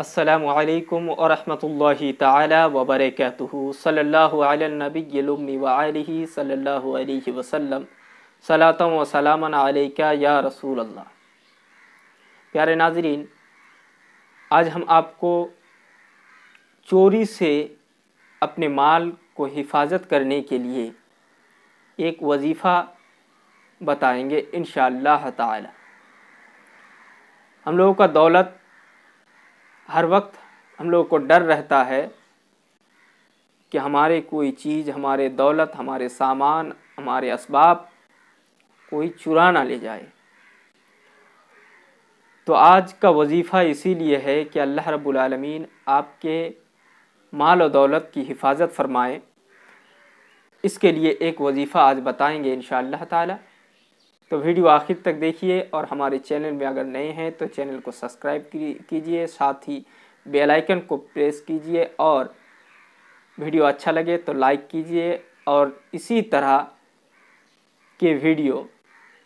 असलकम वरहमल तबरक सल्लाबी वही सल्ला वसलम सलातम व सलाम आलिका या रसूल अल्लाह प्यारे नाजरीन आज हम आपको चोरी से अपने माल को हिफाजत करने के लिए एक वजीफ़ा बताएंगे इन ताला हम लोगों का दौलत हर वक्त हम लोग को डर रहता है कि हमारे कोई चीज़ हमारे दौलत हमारे सामान हमारे इसबाब कोई चुरा ना ले जाए तो आज का वजीफ़ा इसीलिए है कि अल्लाह रब्बुल रबालमीन आपके माल और दौलत की हिफाजत फरमाए इसके लिए एक वजीफ़ा आज बताएंगे इन ताला तो वीडियो आखिर तक देखिए और हमारे चैनल में अगर नए हैं तो चैनल को सब्सक्राइब कीजिए साथ ही बेल आइकन को प्रेस कीजिए और वीडियो अच्छा लगे तो लाइक कीजिए और इसी तरह के वीडियो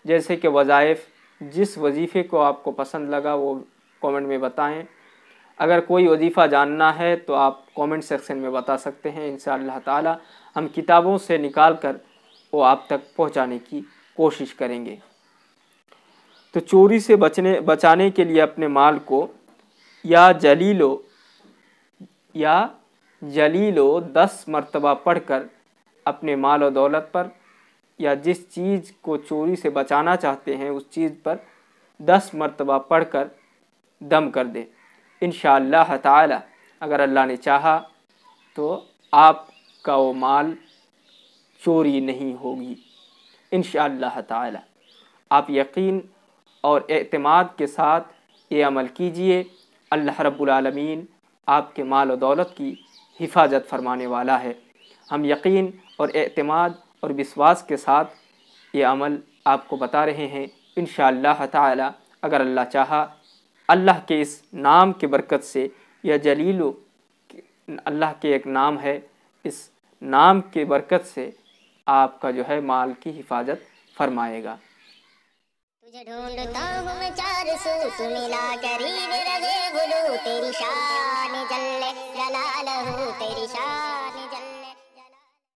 जैसे कि वज़ाइफ जिस वजीफ़े को आपको पसंद लगा वो कमेंट में बताएं अगर कोई वजीफ़ा जानना है तो आप कमेंट सेक्शन में बता सकते हैं इन ताला हम किताबों से निकाल कर वो आप तक पहुंचाने की कोशिश करेंगे तो चोरी से बचने बचाने के लिए अपने माल को या जलीलो या जलीलो दस मरतबा पढ़कर अपने माल और दौलत पर या जिस चीज़ को चोरी से बचाना चाहते हैं उस चीज़ पर दस मरतबा पढ़कर दम कर दें इन ताला अगर अल्लाह ने चाहा तो आपका वो माल चोरी नहीं होगी इन ताला आप यकीन और अतमाद के साथ ये अमल कीजिए अल्लाह रब्लमीन आपके माल और दौलत की हिफाजत फरमाने वाला है हम यकीन और अतमाद और विश्वास के साथ ये अमल आपको बता रहे हैं इन ताला अगर अल्लाह चाहा अल्लाह के इस नाम के बरकत से यह जलीलो अल्लाह के एक नाम है इस नाम के बरकत से आपका जो है माल की हिफाजत फरमाएगा ढूंढता हूँ मैं चार सूस मिला करीब रहे गुलू तेरी शाह